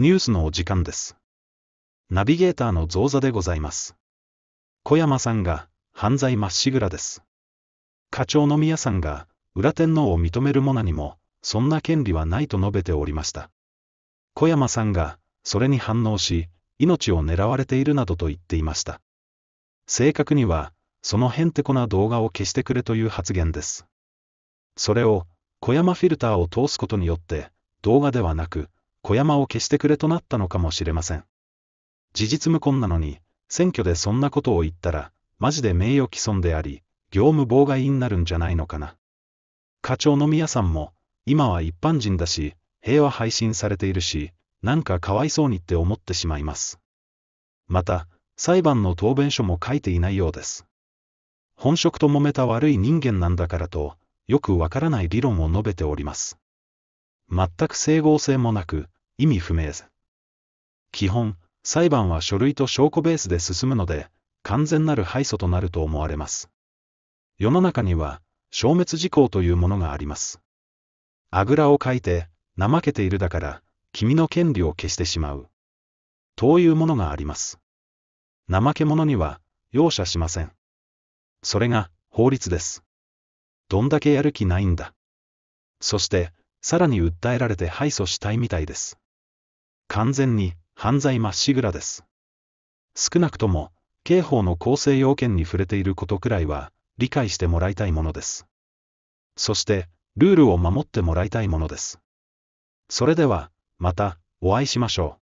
ニュースのお時間です。ナビゲーターの増座でございます。小山さんが、犯罪まっしぐらです。課長の宮さんが、裏天皇を認めるもなにも、そんな権利はないと述べておりました。小山さんが、それに反応し、命を狙われているなどと言っていました。正確には、そのへんてこな動画を消してくれという発言です。それを、小山フィルターを通すことによって、動画ではなく、小山を消してくれとなったのかもしれません。事実無根なのに、選挙でそんなことを言ったら、マジで名誉毀損であり、業務妨害になるんじゃないのかな。課長の宮さんも、今は一般人だし、平和配信されているし、なんかかわいそうにって思ってしまいます。また、裁判の答弁書も書いていないようです。本職と揉めた悪い人間なんだからと、よくわからない理論を述べております。全く整合性もなく、意味不明基本、裁判は書類と証拠ベースで進むので、完全なる敗訴となると思われます。世の中には、消滅事項というものがあります。あぐらをかいて、怠けているだから、君の権利を消してしまう。というものがあります。怠け者には、容赦しません。それが、法律です。どんだけやる気ないんだ。そして、さらに訴えられて敗訴したいみたいです。完全に犯罪まっしぐらです。少なくとも、刑法の構成要件に触れていることくらいは、理解してもらいたいものです。そして、ルールを守ってもらいたいものです。それでは、また、お会いしましょう。